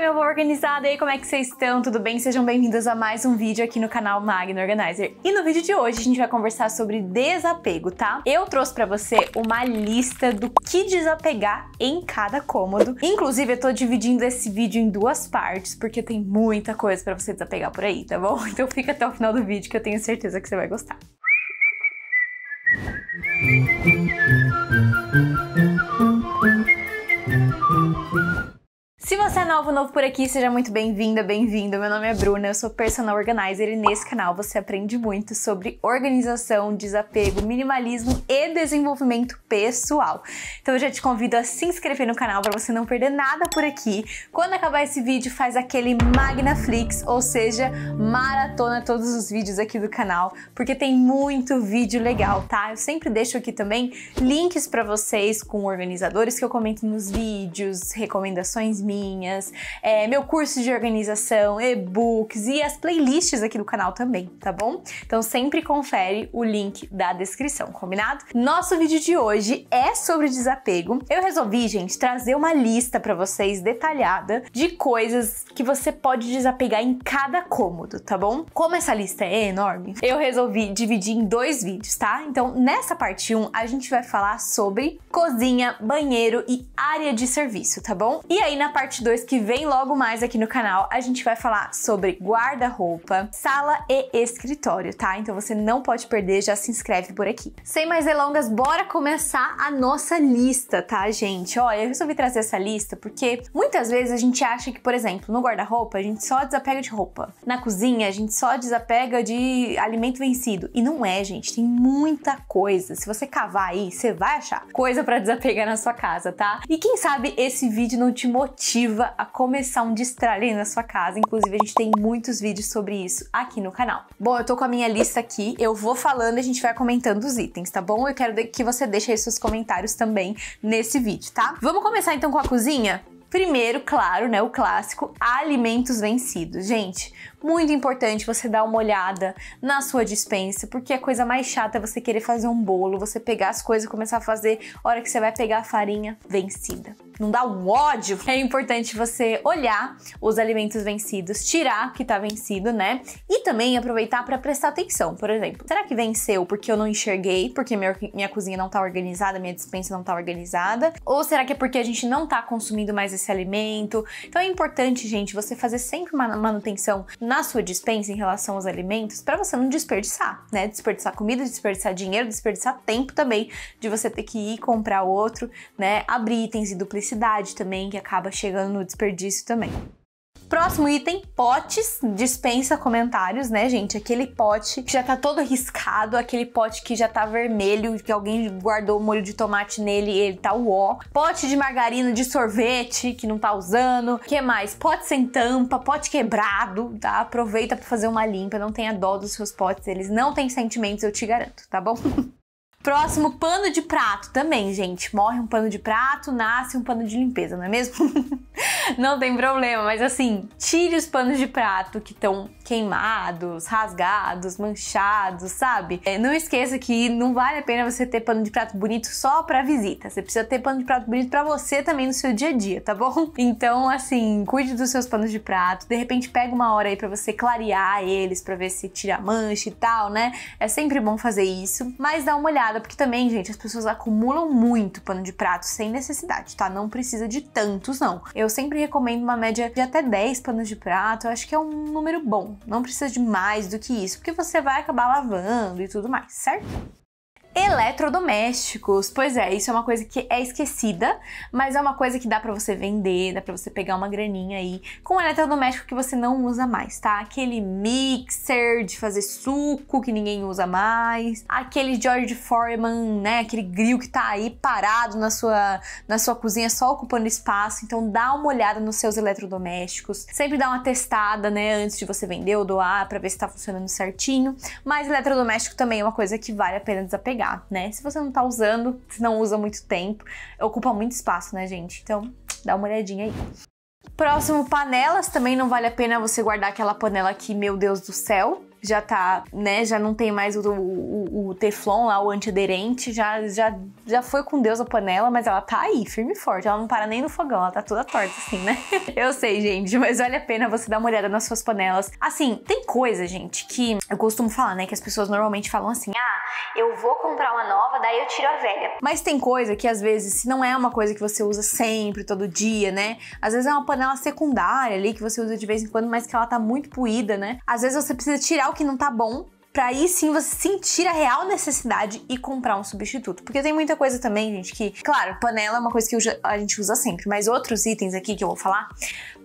Oi, meu povo organizado! E aí, como é que vocês estão? Tudo bem? Sejam bem-vindos a mais um vídeo aqui no canal Magno Organizer. E no vídeo de hoje a gente vai conversar sobre desapego, tá? Eu trouxe pra você uma lista do que desapegar em cada cômodo. Inclusive, eu tô dividindo esse vídeo em duas partes, porque tem muita coisa pra você desapegar por aí, tá bom? Então fica até o final do vídeo que eu tenho certeza que você vai gostar. Música Se você é novo, novo por aqui, seja muito bem-vinda, bem-vindo. Meu nome é Bruna, eu sou personal organizer e nesse canal você aprende muito sobre organização, desapego, minimalismo e desenvolvimento pessoal. Então eu já te convido a se inscrever no canal para você não perder nada por aqui. Quando acabar esse vídeo, faz aquele Magnaflix, ou seja, maratona todos os vídeos aqui do canal, porque tem muito vídeo legal, tá? Eu sempre deixo aqui também links para vocês com organizadores que eu comento nos vídeos, recomendações minhas minhas, é, meu curso de organização, e-books e as playlists aqui do canal também, tá bom? Então sempre confere o link da descrição, combinado? Nosso vídeo de hoje é sobre desapego. Eu resolvi, gente, trazer uma lista para vocês detalhada de coisas que você pode desapegar em cada cômodo, tá bom? Como essa lista é enorme, eu resolvi dividir em dois vídeos, tá? Então, nessa parte 1, a gente vai falar sobre cozinha, banheiro e área de serviço, tá bom? E aí na parte parte 2 que vem logo mais aqui no canal. A gente vai falar sobre guarda-roupa, sala e escritório, tá? Então você não pode perder, já se inscreve por aqui. Sem mais delongas, bora começar a nossa lista, tá, gente? Olha, eu resolvi trazer essa lista porque muitas vezes a gente acha que, por exemplo, no guarda-roupa a gente só desapega de roupa. Na cozinha a gente só desapega de alimento vencido. E não é, gente, tem muita coisa. Se você cavar aí, você vai achar coisa para desapegar na sua casa, tá? E quem sabe esse vídeo não te motiva motiva a começar um destralhe na sua casa. Inclusive, a gente tem muitos vídeos sobre isso aqui no canal. Bom, eu tô com a minha lista aqui, eu vou falando e a gente vai comentando os itens, tá bom? Eu quero que você deixe aí seus comentários também nesse vídeo, tá? Vamos começar então com a cozinha? Primeiro, claro, né, o clássico, alimentos vencidos. Gente, muito importante você dar uma olhada na sua dispensa, porque a é coisa mais chata é você querer fazer um bolo, você pegar as coisas e começar a fazer, hora que você vai pegar a farinha vencida não dá um ódio. É importante você olhar os alimentos vencidos, tirar o que tá vencido, né? E também aproveitar para prestar atenção. Por exemplo, será que venceu porque eu não enxerguei, porque minha, minha cozinha não tá organizada, minha dispensa não tá organizada? Ou será que é porque a gente não tá consumindo mais esse alimento? Então é importante, gente, você fazer sempre uma manutenção na sua dispensa em relação aos alimentos para você não desperdiçar, né? Desperdiçar comida, desperdiçar dinheiro, desperdiçar tempo também de você ter que ir comprar outro, né? Abrir itens e duplicar publicidade também que acaba chegando no desperdício também. Próximo item, potes. Dispensa comentários, né, gente? Aquele pote que já tá todo riscado, aquele pote que já tá vermelho, que alguém guardou o molho de tomate nele e ele tá uó. Pote de margarina de sorvete que não tá usando. que mais? Pote sem tampa, pote quebrado, tá? Aproveita para fazer uma limpa, não tenha dó dos seus potes, eles não têm sentimentos, eu te garanto, tá bom? Próximo, pano de prato também, gente. Morre um pano de prato, nasce um pano de limpeza, não é mesmo? não tem problema, mas assim, tire os panos de prato que estão queimados, rasgados, manchados, sabe? É, não esqueça que não vale a pena você ter pano de prato bonito só para visita. Você precisa ter pano de prato bonito para você também no seu dia a dia, tá bom? Então, assim, cuide dos seus panos de prato. De repente, pega uma hora aí para você clarear eles, para ver se tira mancha e tal, né? É sempre bom fazer isso, mas dá uma olhada porque também, gente, as pessoas acumulam muito pano de prato sem necessidade, tá? Não precisa de tantos, não. Eu sempre recomendo uma média de até 10 panos de prato, eu acho que é um número bom. Não precisa de mais do que isso, porque você vai acabar lavando e tudo mais, certo? Eletrodomésticos, pois é, isso é uma coisa que é esquecida, mas é uma coisa que dá para você vender, dá para você pegar uma graninha aí com um eletrodoméstico que você não usa mais, tá? Aquele mixer de fazer suco que ninguém usa mais, aquele George Foreman, né? Aquele grill que tá aí parado na sua, na sua cozinha só ocupando espaço. Então dá uma olhada nos seus eletrodomésticos, sempre dá uma testada, né? Antes de você vender ou doar para ver se tá funcionando certinho. Mas eletrodoméstico também é uma coisa que vale a pena desapegar pegar, né? Se você não tá usando, se não usa muito tempo, ocupa muito espaço, né, gente? Então, dá uma olhadinha aí. Próximo, panelas. Também não vale a pena você guardar aquela panela que, meu Deus do céu, já tá, né, já não tem mais o, o, o, teflon lá, o antiaderente, já, já, já foi com Deus a panela, mas ela tá aí, firme e forte, ela não para nem no fogão, ela tá toda torta assim, né? Eu sei, gente, mas vale a pena você dar uma olhada nas suas panelas. Assim, tem coisa, gente, que eu costumo falar, né, que as pessoas normalmente falam assim, ah, eu vou comprar uma nova, daí eu tiro a velha. Mas tem coisa que às vezes, se não é uma coisa que você usa sempre, todo dia, né? Às vezes é uma panela secundária ali que você usa de vez em quando, mas que ela tá muito poída, né? Às vezes você precisa tirar o que não tá bom para aí sim você sentir a real necessidade e comprar um substituto. Porque tem muita coisa também, gente, que, claro, panela é uma coisa que a gente usa sempre, mas outros itens aqui que eu vou falar,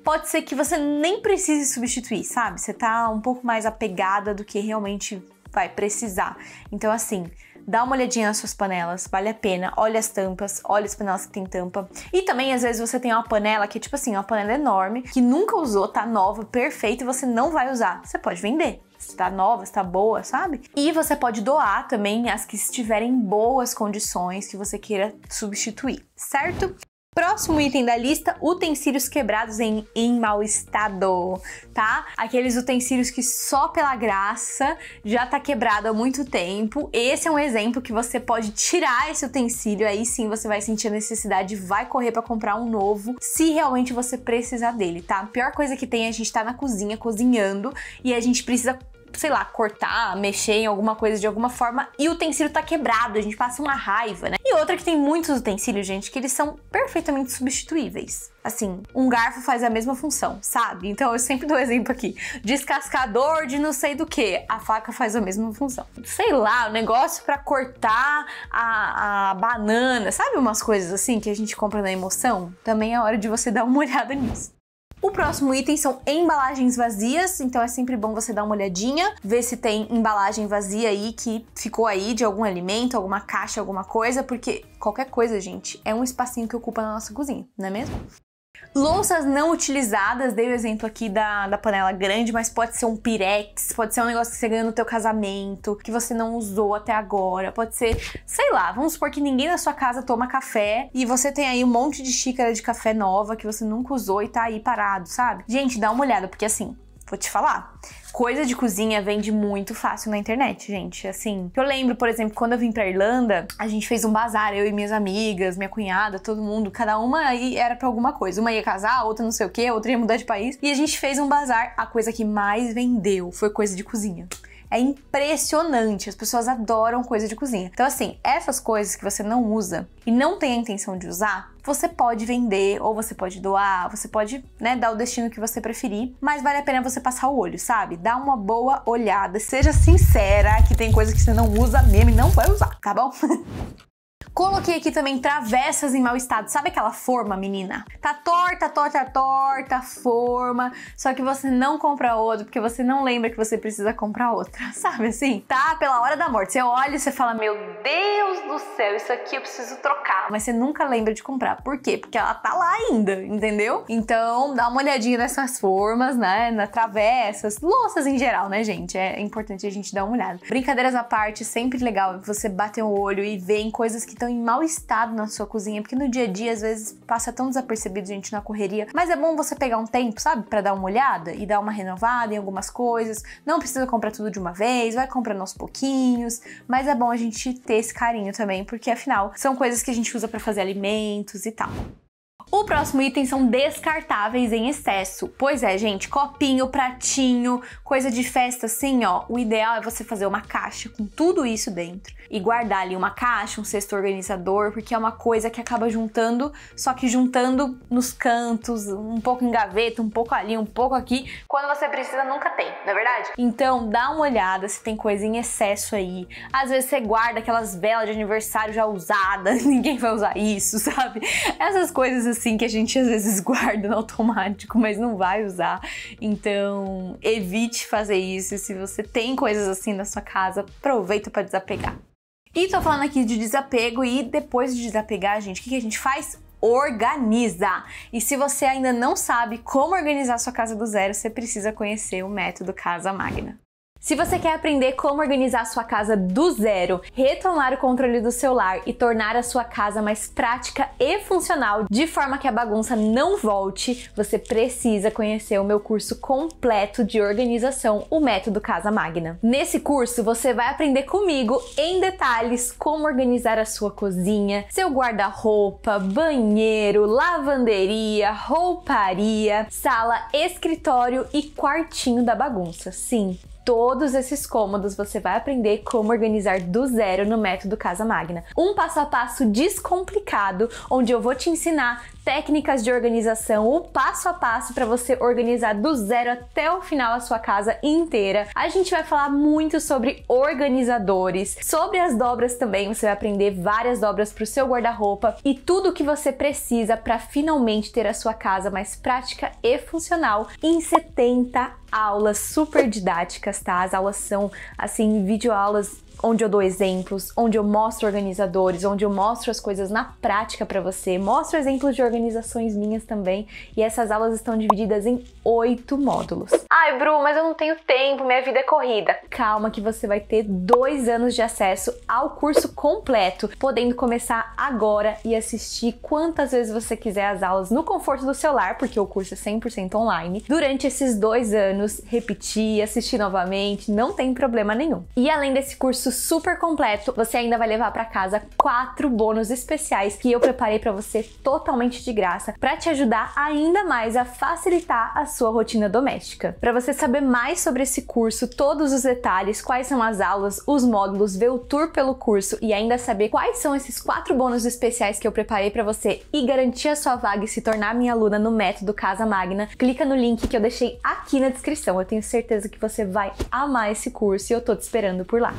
pode ser que você nem precise substituir, sabe? Você tá um pouco mais apegada do que realmente vai precisar. Então, assim, dá uma olhadinha nas suas panelas, vale a pena. Olha as tampas, olha as panelas que tem tampa. E também, às vezes, você tem uma panela que, tipo assim, é uma panela enorme, que nunca usou, tá nova, perfeita, e você não vai usar. Você pode vender se tá nova, se tá boa, sabe? E você pode doar também as que estiverem em boas condições que você queira substituir, certo? Próximo item da lista, utensílios quebrados em, em mau estado, tá? Aqueles utensílios que só pela graça já tá quebrado há muito tempo. Esse é um exemplo que você pode tirar esse utensílio, aí sim você vai sentir a necessidade, vai correr para comprar um novo, se realmente você precisar dele, tá? A pior coisa que tem é a gente tá na cozinha cozinhando e a gente precisa sei lá, cortar, mexer em alguma coisa de alguma forma e o utensílio tá quebrado, a gente passa uma raiva, né? E outra que tem muitos utensílios, gente, que eles são perfeitamente substituíveis. Assim, um garfo faz a mesma função, sabe? Então eu sempre dou exemplo aqui. Descascador de não sei do que, a faca faz a mesma função. Sei lá, o negócio para cortar a, a banana, sabe? Umas coisas assim que a gente compra na emoção? Também é hora de você dar uma olhada nisso. O próximo item são embalagens vazias, então é sempre bom você dar uma olhadinha, ver se tem embalagem vazia aí que ficou aí de algum alimento, alguma caixa, alguma coisa, porque qualquer coisa, gente, é um espacinho que ocupa na nossa cozinha, não é mesmo? Louças não utilizadas, dei o exemplo aqui da, da panela grande, mas pode ser um pirex, pode ser um negócio que você ganhou no teu casamento, que você não usou até agora, pode ser, sei lá, vamos supor que ninguém na sua casa toma café e você tem aí um monte de xícara de café nova que você nunca usou e tá aí parado, sabe? Gente, dá uma olhada, porque assim, vou te falar. Coisa de cozinha vende muito fácil na internet, gente. Assim, eu lembro, por exemplo, quando eu vim pra Irlanda, a gente fez um bazar, eu e minhas amigas, minha cunhada, todo mundo, cada uma aí era pra alguma coisa. Uma ia casar, outra não sei o quê, outra ia mudar de país. E a gente fez um bazar. A coisa que mais vendeu foi coisa de cozinha. É impressionante, as pessoas adoram coisa de cozinha. Então, assim, essas coisas que você não usa e não tem a intenção de usar, você pode vender ou você pode doar, você pode, né, dar o destino que você preferir, mas vale a pena você passar o olho, sabe? Dá uma boa olhada, seja sincera que tem coisa que você não usa mesmo e não vai usar, tá bom? Coloquei aqui também travessas em mau estado. Sabe aquela forma, menina? Tá torta, torta, torta, forma. Só que você não compra outra porque você não lembra que você precisa comprar outra. Sabe assim? Tá pela hora da morte. Você olha e você fala: Meu Deus do céu, isso aqui eu preciso trocar. Mas você nunca lembra de comprar. Por quê? Porque ela tá lá ainda, entendeu? Então dá uma olhadinha nessas formas, né? Na travessas, louças em geral, né, gente? É importante a gente dar uma olhada. Brincadeiras à parte, sempre legal você bater o olho e ver em coisas que estão estão em mau estado na sua cozinha, porque no dia a dia às vezes passa tão desapercebido, gente, na correria. Mas é bom você pegar um tempo, sabe, para dar uma olhada e dar uma renovada em algumas coisas. Não precisa comprar tudo de uma vez, vai comprando aos pouquinhos, mas é bom a gente ter esse carinho também, porque afinal são coisas que a gente usa para fazer alimentos e tal. O próximo item são descartáveis em excesso. Pois é, gente, copinho, pratinho, coisa de festa assim, ó. O ideal é você fazer uma caixa com tudo isso dentro e guardar ali uma caixa, um cesto organizador, porque é uma coisa que acaba juntando, só que juntando nos cantos, um pouco em gaveta, um pouco ali, um pouco aqui. Quando você precisa, nunca tem, não é verdade? Então, dá uma olhada se tem coisa em excesso aí. Às vezes você guarda aquelas velas de aniversário já usadas, ninguém vai usar isso, sabe? Essas coisas assim assim que a gente às vezes guarda no automático, mas não vai usar. Então, evite fazer isso. Se você tem coisas assim na sua casa, aproveita para desapegar. E tô falando aqui de desapego e depois de desapegar, gente, o que, que a gente faz? organiza. E se você ainda não sabe como organizar sua casa do zero, você precisa conhecer o método Casa Magna. Se você quer aprender como organizar sua casa do zero, retomar o controle do seu lar e tornar a sua casa mais prática e funcional, de forma que a bagunça não volte, você precisa conhecer o meu curso completo de organização, o Método Casa Magna. Nesse curso, você vai aprender comigo em detalhes como organizar a sua cozinha, seu guarda-roupa, banheiro, lavanderia, rouparia, sala, escritório e quartinho da bagunça. Sim, todos esses cômodos você vai aprender como organizar do zero no método Casa Magna. Um passo a passo descomplicado, onde eu vou te ensinar técnicas de organização, o passo a passo para você organizar do zero até o final a sua casa inteira. A gente vai falar muito sobre organizadores, sobre as dobras também. Você vai aprender várias dobras para o seu guarda-roupa e tudo o que você precisa para finalmente ter a sua casa mais prática e funcional em 70 aulas super didáticas, tá? As aulas são assim, videoaulas onde eu dou exemplos, onde eu mostro organizadores, onde eu mostro as coisas na prática para você, mostro exemplos de organizações minhas também, e essas aulas estão divididas em oito módulos. Ai, Bru, mas eu não tenho tempo, minha vida é corrida. Calma, que você vai ter dois anos de acesso ao curso completo, podendo começar agora e assistir quantas vezes você quiser as aulas no conforto do celular, porque o curso é 100% online. Durante esses dois anos, repetir, assistir novamente, não tem problema nenhum. E além desse curso super completo, você ainda vai levar para casa quatro bônus especiais que eu preparei para você totalmente de graça, para te ajudar ainda mais a facilitar a sua rotina doméstica você saber mais sobre esse curso, todos os detalhes, quais são as aulas, os módulos, ver o tour pelo curso e ainda saber quais são esses quatro bônus especiais que eu preparei para você e garantir a sua vaga e se tornar minha aluna no método Casa Magna, clica no link que eu deixei aqui na descrição. Eu tenho certeza que você vai amar esse curso e eu tô te esperando por lá.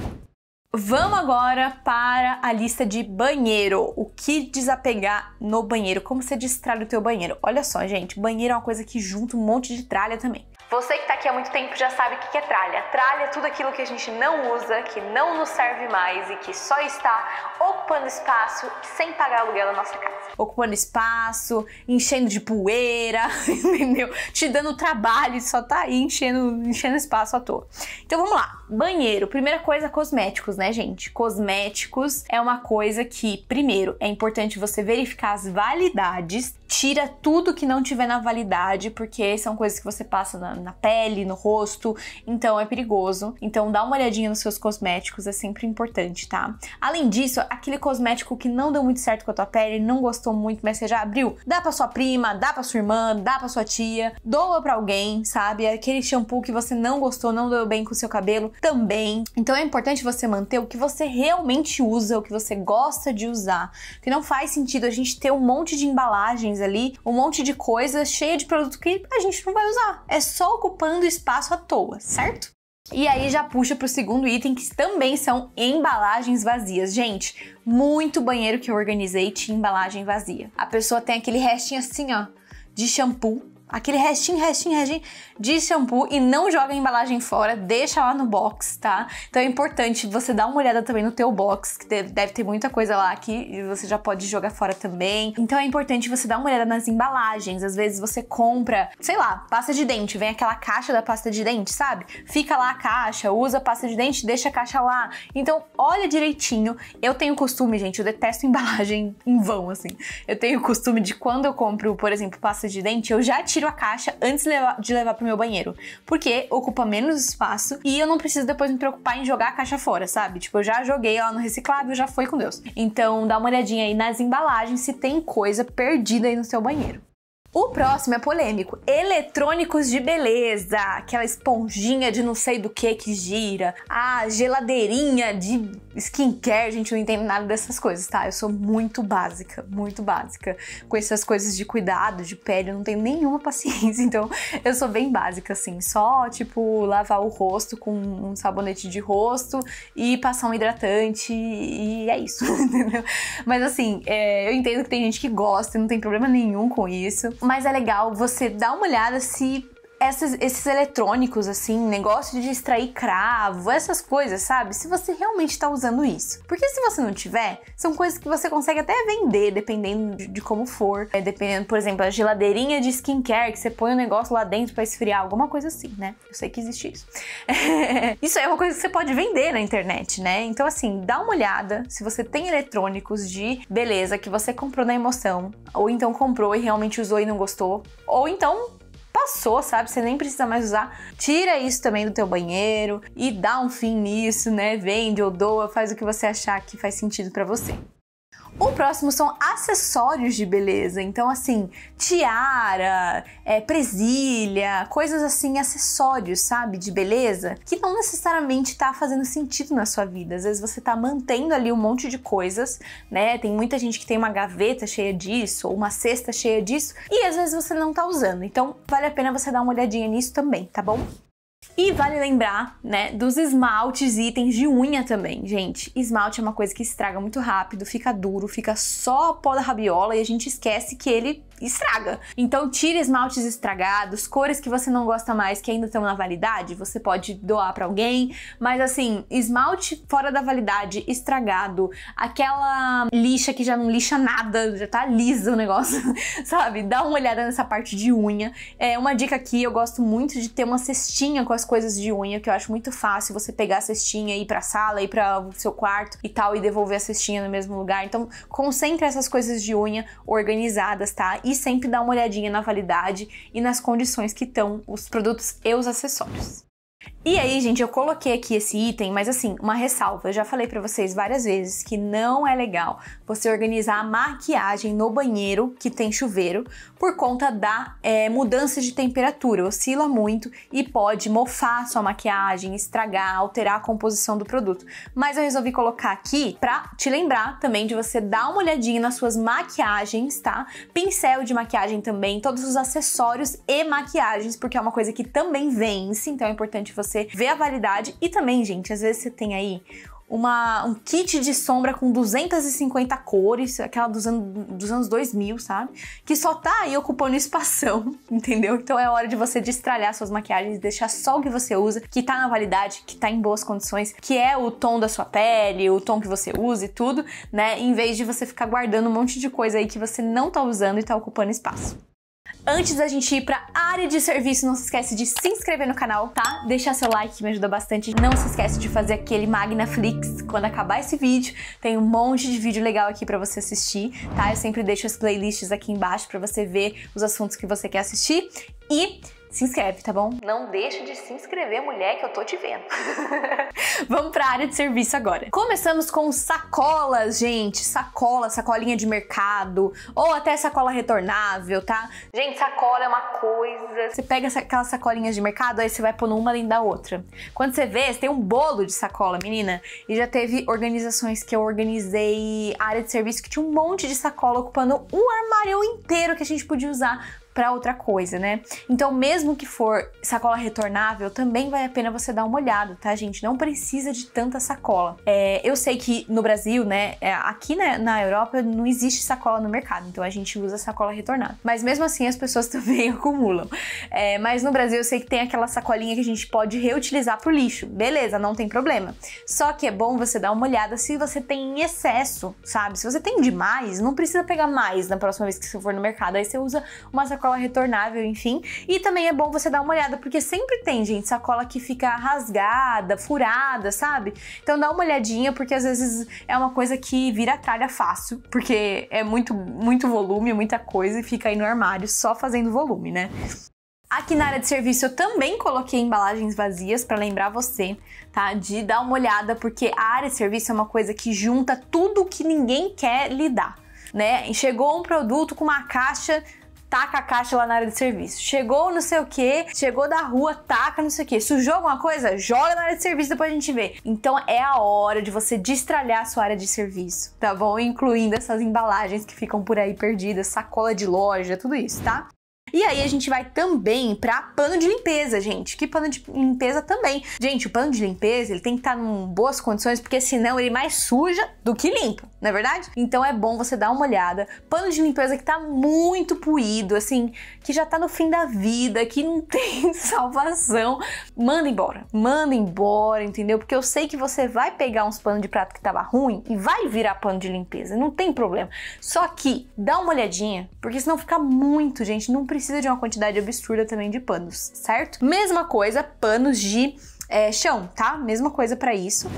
Vamos agora para a lista de banheiro. O que desapegar no banheiro? Como você destralha o teu banheiro? Olha só, gente, banheiro é uma coisa que junta um monte de tralha também. Você que está aqui há muito tempo já sabe o que é tralha. Tralha é tudo aquilo que a gente não usa, que não nos serve mais e que só está ocupando espaço sem pagar aluguel na nossa casa. Ocupando espaço, enchendo de poeira, entendeu? Te dando trabalho, só tá aí enchendo, enchendo espaço à toa. Então vamos lá. Banheiro. Primeira coisa, cosméticos, né, gente? Cosméticos é uma coisa que, primeiro, é importante você verificar as validades tira tudo que não tiver na validade, porque são coisas que você passa na, na, pele, no rosto, então é perigoso. Então dá uma olhadinha nos seus cosméticos, é sempre importante, tá? Além disso, aquele cosmético que não deu muito certo com a tua pele, não gostou muito, mas você já abriu, dá pra sua prima, dá pra sua irmã, dá pra sua tia, doa pra alguém, sabe? Aquele shampoo que você não gostou, não deu bem com o seu cabelo, também. Então é importante você manter o que você realmente usa, o que você gosta de usar, porque não faz sentido a gente ter um monte de embalagens ali, um monte de coisa cheia de produto que a gente não vai usar. É só ocupando espaço à toa, certo? E aí já puxa para o segundo item, que também são embalagens vazias. Gente, muito banheiro que eu organizei tinha embalagem vazia. A pessoa tem aquele restinho assim, ó, de shampoo aquele restinho, restinho, restinho de shampoo e não joga a embalagem fora, deixa lá no box, tá? Então é importante você dar uma olhada também no teu box, que deve ter muita coisa lá que você já pode jogar fora também. Então é importante você dar uma olhada nas embalagens. Às vezes você compra, sei lá, pasta de dente, vem aquela caixa da pasta de dente, sabe? Fica lá a caixa, usa a pasta de dente, deixa a caixa lá. Então olha direitinho. Eu tenho costume, gente, eu detesto embalagem em vão assim. Eu tenho costume de quando eu compro, por exemplo, pasta de dente, eu já tinha tiro a caixa antes de levar, para o meu banheiro, porque ocupa menos espaço e eu não preciso depois me preocupar em jogar a caixa fora, sabe? Tipo, eu já joguei ela no reciclável, já foi com Deus. Então, dá uma olhadinha aí nas embalagens se tem coisa perdida aí no seu banheiro. O próximo é polêmico. Eletrônicos de beleza, aquela esponjinha de não sei do que que gira, a geladeirinha de skincare, gente, eu não entendo nada dessas coisas, tá? Eu sou muito básica, muito básica com essas coisas de cuidado de pele, eu não tenho nenhuma paciência, então eu sou bem básica assim, só tipo lavar o rosto com um sabonete de rosto e passar um hidratante e é isso, entendeu? Mas assim, é, eu entendo que tem gente que gosta e não tem problema nenhum com isso mas é legal você dar uma olhada se essas, esses eletrônicos, assim, negócio de extrair cravo, essas coisas, sabe? Se você realmente está usando isso. Porque se você não tiver, são coisas que você consegue até vender, dependendo de, de como for. É, dependendo, por exemplo, a geladeirinha de skincare, que você põe o um negócio lá dentro para esfriar, alguma coisa assim, né? Eu sei que existe isso. isso é uma coisa que você pode vender na internet, né? Então, assim, dá uma olhada se você tem eletrônicos de beleza que você comprou na emoção, ou então comprou e realmente usou e não gostou, ou então passou, sabe? Você nem precisa mais usar. Tira isso também do teu banheiro e dá um fim nisso, né? Vende ou doa, faz o que você achar que faz sentido para você. O próximo são acessórios de beleza, então assim, tiara, é, presilha, coisas assim, acessórios, sabe, de beleza, que não necessariamente tá fazendo sentido na sua vida. Às vezes você tá mantendo ali um monte de coisas, né? Tem muita gente que tem uma gaveta cheia disso, ou uma cesta cheia disso, e às vezes você não tá usando. Então vale a pena você dar uma olhadinha nisso também, tá bom? E vale lembrar, né, dos esmaltes e itens de unha também, gente. Esmalte é uma coisa que estraga muito rápido, fica duro, fica só pó da rabiola e a gente esquece que ele estraga. Então tire esmaltes estragados, cores que você não gosta mais que ainda estão na validade, você pode doar para alguém, mas assim, esmalte fora da validade, estragado, aquela lixa que já não lixa nada, já tá lisa o negócio, sabe? Dá uma olhada nessa parte de unha. É uma dica aqui, eu gosto muito de ter uma cestinha com as coisas de unha, que eu acho muito fácil você pegar a cestinha e ir pra sala, ir para o seu quarto e tal e devolver a cestinha no mesmo lugar. Então, concentre essas coisas de unha organizadas, tá? e sempre dar uma olhadinha na validade e nas condições que estão os produtos e os acessórios. E aí, gente, eu coloquei aqui esse item, mas assim, uma ressalva. Eu já falei para vocês várias vezes que não é legal você organizar a maquiagem no banheiro que tem chuveiro por conta da é, mudança de temperatura. Oscila muito e pode mofar sua maquiagem, estragar, alterar a composição do produto. Mas eu resolvi colocar aqui pra te lembrar também de você dar uma olhadinha nas suas maquiagens, tá? Pincel de maquiagem também, todos os acessórios e maquiagens, porque é uma coisa que também vence, então é importante você você ver a validade. E também, gente, às vezes você tem aí uma, um kit de sombra com 250 cores, aquela dos, an dos anos 2000, sabe? Que só tá aí ocupando espação, entendeu? Então é hora de você destralhar suas maquiagens, deixar só o que você usa, que tá na validade, que tá em boas condições, que é o tom da sua pele, o tom que você usa e tudo, né? Em vez de você ficar guardando um monte de coisa aí que você não tá usando e tá ocupando espaço. Antes da gente ir pra área de serviço, não se esquece de se inscrever no canal, tá? Deixar seu like, que me ajuda bastante. Não se esquece de fazer aquele Magnaflix quando acabar esse vídeo. Tem um monte de vídeo legal aqui pra você assistir, tá? Eu sempre deixo as playlists aqui embaixo pra você ver os assuntos que você quer assistir. E se inscreve, tá bom? Não deixe de se inscrever, mulher, que eu tô te vendo. Vamos pra área de serviço agora. Começamos com sacolas, gente. Sacola, sacolinha de mercado, ou até sacola retornável, tá? Gente, sacola é uma coisa. Você pega aquelas sacolinhas de mercado, aí você vai pondo uma além da outra. Quando você vê, você tem um bolo de sacola, menina. E já teve organizações que eu organizei área de serviço que tinha um monte de sacola ocupando um armário inteiro que a gente podia usar para outra coisa, né? Então, mesmo que for sacola retornável, também vale a pena você dar uma olhada, tá, gente? Não precisa de tanta sacola. É, eu sei que no Brasil, né, é, aqui na, né, na Europa não existe sacola no mercado, então a gente usa sacola retornável. Mas mesmo assim, as pessoas também acumulam. É, mas no Brasil, eu sei que tem aquela sacolinha que a gente pode reutilizar pro lixo. Beleza, não tem problema. Só que é bom você dar uma olhada se você tem excesso, sabe? Se você tem demais, não precisa pegar mais na próxima vez que você for no mercado. Aí você usa uma sacola sacola retornável, enfim. E também é bom você dar uma olhada, porque sempre tem, gente, sacola que fica rasgada, furada, sabe? Então dá uma olhadinha, porque às vezes é uma coisa que vira tralha fácil, porque é muito, muito volume, muita coisa e fica aí no armário só fazendo volume, né? Aqui na área de serviço eu também coloquei embalagens vazias para lembrar você, tá? De dar uma olhada, porque a área de serviço é uma coisa que junta tudo que ninguém quer lidar, né? Chegou um produto com uma caixa taca a caixa lá na área de serviço. Chegou não sei o que, chegou da rua, taca não sei o que. Sujou alguma coisa? Joga na área de serviço, depois a gente vê. Então é a hora de você destralhar a sua área de serviço, tá bom? Incluindo essas embalagens que ficam por aí perdidas, sacola de loja, tudo isso, tá? E aí a gente vai também para pano de limpeza, gente. Que pano de limpeza também. Gente, o pano de limpeza, ele tem que estar tá em boas condições, porque senão ele é mais suja do que limpa, não é verdade? Então é bom você dar uma olhada. Pano de limpeza que tá muito puído, assim, que já tá no fim da vida, que não tem salvação, manda embora. Manda embora, entendeu? Porque eu sei que você vai pegar uns panos de prato que tava ruim e vai virar pano de limpeza, não tem problema. Só que dá uma olhadinha, porque senão fica muito, gente, não precisa precisa de uma quantidade absurda também de panos, certo? Mesma coisa, panos de é, chão, tá? Mesma coisa para isso.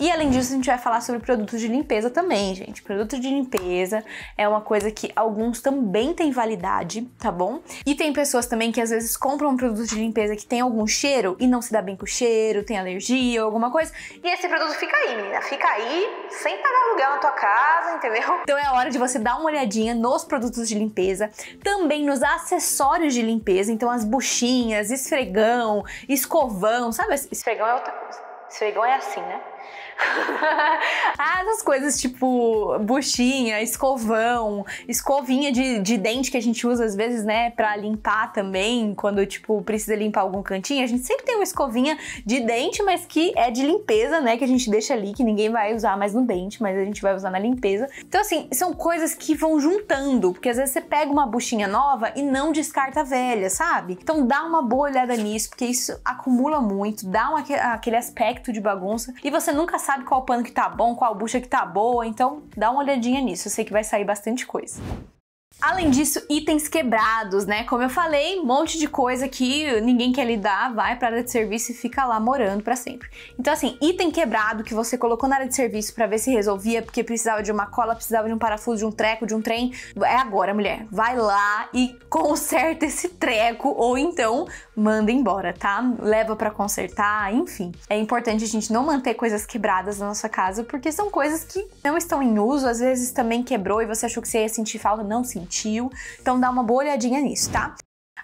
E além disso, a gente vai falar sobre produtos de limpeza também, gente. Produto de limpeza é uma coisa que alguns também têm validade, tá bom? E tem pessoas também que às vezes compram um produto de limpeza que tem algum cheiro e não se dá bem com o cheiro, tem alergia ou alguma coisa. E esse produto fica aí, menina. Fica aí sem pagar aluguel na tua casa, entendeu? Então é a hora de você dar uma olhadinha nos produtos de limpeza, também nos acessórios de limpeza. Então as buchinhas, esfregão, escovão, sabe? Esfregão é outra coisa. Esfregão é assim, né? ah, coisas tipo buchinha, escovão, escovinha de, de dente que a gente usa às vezes, né, pra limpar também, quando, tipo, precisa limpar algum cantinho. A gente sempre tem uma escovinha de dente, mas que é de limpeza, né, que a gente deixa ali, que ninguém vai usar mais no dente, mas a gente vai usar na limpeza. Então, assim, são coisas que vão juntando, porque às vezes você pega uma buchinha nova e não descarta a velha, sabe? Então, dá uma boa olhada nisso, porque isso acumula muito, dá um, aquele aspecto de bagunça e você você nunca sabe qual pano que tá bom, qual bucha que tá boa, então dá uma olhadinha nisso, eu sei que vai sair bastante coisa. Além disso, itens quebrados, né? Como eu falei, um monte de coisa que ninguém quer lidar, vai para área de serviço e fica lá morando para sempre. Então assim, item quebrado que você colocou na área de serviço para ver se resolvia, porque precisava de uma cola, precisava de um parafuso, de um treco, de um trem, é agora, mulher. Vai lá e conserta esse treco ou então manda embora, tá? Leva para consertar, enfim. É importante a gente não manter coisas quebradas na nossa casa, porque são coisas que não estão em uso, às vezes também quebrou e você achou que você ia sentir falta, não sim. Então dá uma boa olhadinha nisso, tá?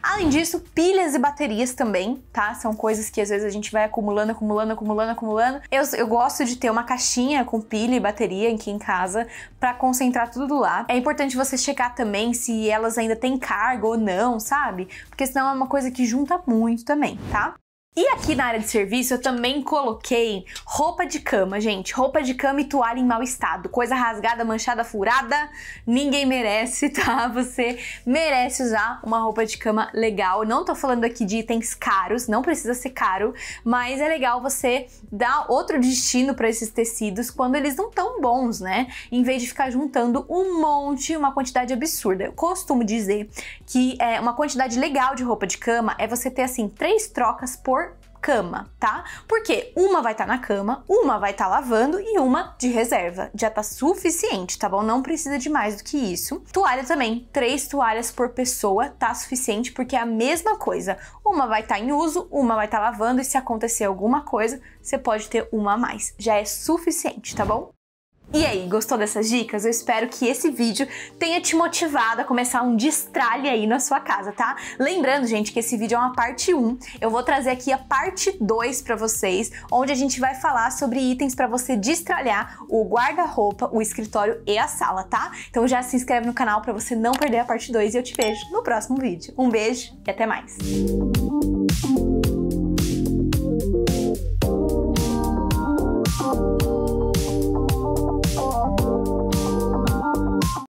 Além disso, pilhas e baterias também, tá? São coisas que às vezes a gente vai acumulando, acumulando, acumulando, acumulando. Eu, eu gosto de ter uma caixinha com pilha e bateria aqui em casa para concentrar tudo lá. É importante você checar também se elas ainda têm carga ou não, sabe? Porque senão é uma coisa que junta muito também, tá? E aqui na área de serviço eu também coloquei roupa de cama, gente. Roupa de cama e toalha em mau estado. Coisa rasgada, manchada, furada, ninguém merece, tá? Você merece usar uma roupa de cama legal. Não tô falando aqui de itens caros, não precisa ser caro, mas é legal você dar outro destino para esses tecidos quando eles não tão bons, né? Em vez de ficar juntando um monte, uma quantidade absurda. Eu costumo dizer que é, uma quantidade legal de roupa de cama é você ter assim três trocas por cama, tá? Porque uma vai estar tá na cama, uma vai estar tá lavando e uma de reserva. Já tá suficiente, tá bom? Não precisa de mais do que isso. Toalha também, três toalhas por pessoa tá suficiente porque é a mesma coisa. Uma vai estar tá em uso, uma vai estar tá lavando e se acontecer alguma coisa, você pode ter uma a mais. Já é suficiente, tá bom? E aí, gostou dessas dicas? Eu espero que esse vídeo tenha te motivado a começar um destralhe aí na sua casa, tá? Lembrando, gente, que esse vídeo é uma parte 1. Eu vou trazer aqui a parte 2 para vocês, onde a gente vai falar sobre itens para você destralhar o guarda-roupa, o escritório e a sala, tá? Então já se inscreve no canal para você não perder a parte 2 e eu te vejo no próximo vídeo. Um beijo e até mais.